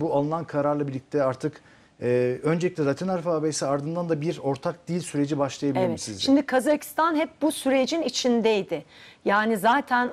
Bu alınan kararla birlikte artık ee, öncelikle Latin alfabesi ardından da bir ortak dil süreci başlayabilir evet. mi sizce? Şimdi Kazakistan hep bu sürecin içindeydi. Yani zaten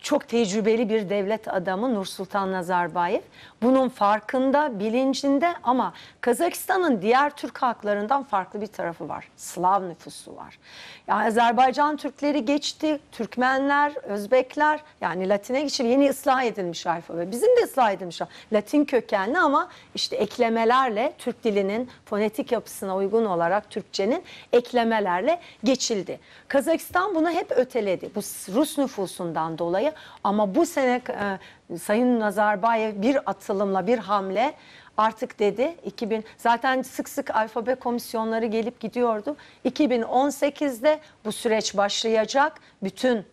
çok tecrübeli bir devlet adamı Nursultan Nazarbayev. Bunun farkında, bilincinde ama Kazakistan'ın diğer Türk halklarından farklı bir tarafı var. Slav nüfusu var. Yani Azerbaycan Türkleri geçti, Türkmenler, Özbekler yani Latin'e geçip yeni ıslah edilmiş alfabe. Bizim de ıslah edilmiş Latin kökenli ama işte eklemelerle Türk dilinin fonetik yapısına uygun olarak Türkçenin eklemelerle geçildi. Kazakistan bunu hep öteledi. Bu Rus nüfusundan dolayı dolayı. Ama bu sene e, Sayın Nazarbayev bir atılımla, bir hamle artık dedi 2000 zaten sık sık alfabe komisyonları gelip gidiyordu. 2018'de bu süreç başlayacak. Bütün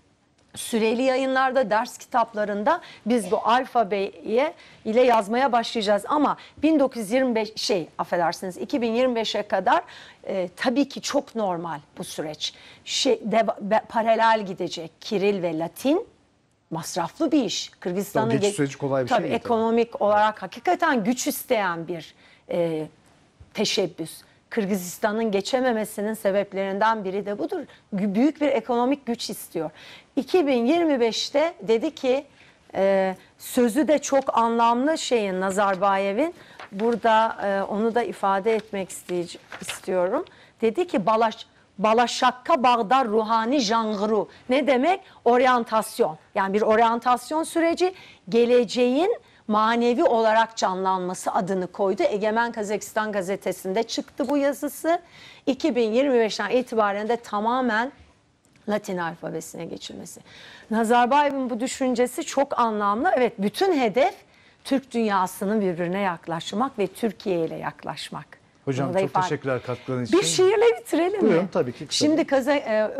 süreli yayınlarda, ders kitaplarında biz bu alfabeye ile yazmaya başlayacağız. Ama 1925 şey affedersiniz 2025'e kadar e, tabii ki çok normal bu süreç. Şey, de, be, paralel gidecek Kiril ve Latin masraflı bir iş. Kırgızistanın geçiş süreci kolay bir şey tabii, şey değil. ekonomik tabii. olarak hakikaten güç isteyen bir e, teşebbüs. Kırgızistan'ın geçememesinin sebeplerinden biri de budur. Büyük bir ekonomik güç istiyor. 2025'te dedi ki e, sözü de çok anlamlı şeyin Nazarbayev'in. Burada e, onu da ifade etmek isteyeceğim, istiyorum. Dedi ki Balaş Balaşakka Bağdar Ruhani Jangru ne demek? Oryantasyon. Yani bir oryantasyon süreci geleceğin manevi olarak canlanması adını koydu. Egemen Kazakistan gazetesinde çıktı bu yazısı. 2025'ten itibaren de tamamen Latin alfabesine geçilmesi. Nazarbayev'in bu düşüncesi çok anlamlı. Evet bütün hedef Türk dünyasının birbirine yaklaşmak ve Türkiye ile yaklaşmak. Hocam çok ifade. teşekkürler katkıların için. Bir şiirle bitirelim Buyurun, mi? tabii ki. Tabii. Şimdi Kaza, e,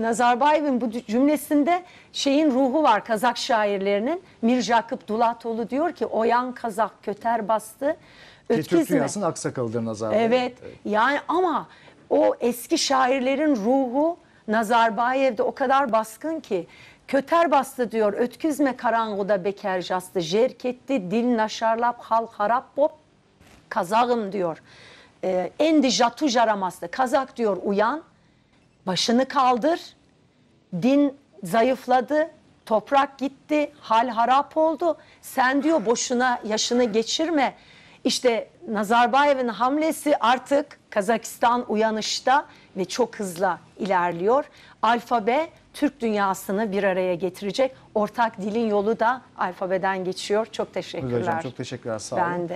Nazarbayev'in bu cümlesinde şeyin ruhu var Kazak şairlerinin. Mirjakıp Dulatoğlu diyor ki oyan Kazak köter bastı. Ötkizme. Ki Türk dünyasının aksakalıdır Nazarbayev. Evet, evet yani ama o eski şairlerin ruhu Nazarbayev'de o kadar baskın ki Köter bastı diyor ötküzme karanguda beker jastı jerketti dil naşarlap hal harap bop kazağım diyor e, endi jatu jaramasta Kazak diyor uyan, başını kaldır, din zayıfladı, toprak gitti, hal harap oldu. Sen diyor boşuna yaşını geçirme. İşte Nazarbayev'in hamlesi artık Kazakistan uyanışta ve çok hızla ilerliyor. Alfabe Türk dünyasını bir araya getirecek. Ortak dilin yolu da alfabeden geçiyor. Çok teşekkürler. Hocam, çok teşekkürler. Sağ olun. Ben de.